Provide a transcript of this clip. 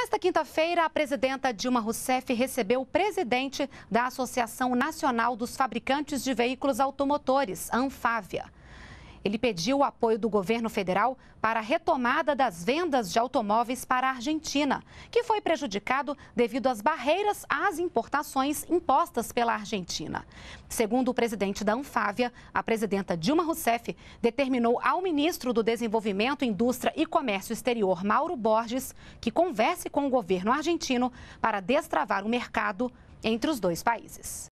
Nesta quinta-feira, a presidenta Dilma Rousseff recebeu o presidente da Associação Nacional dos Fabricantes de Veículos Automotores, ANFávia. Ele pediu o apoio do governo federal para a retomada das vendas de automóveis para a Argentina, que foi prejudicado devido às barreiras às importações impostas pela Argentina. Segundo o presidente da Anfávia, a presidenta Dilma Rousseff determinou ao ministro do Desenvolvimento, Indústria e Comércio Exterior, Mauro Borges, que converse com o governo argentino para destravar o mercado entre os dois países.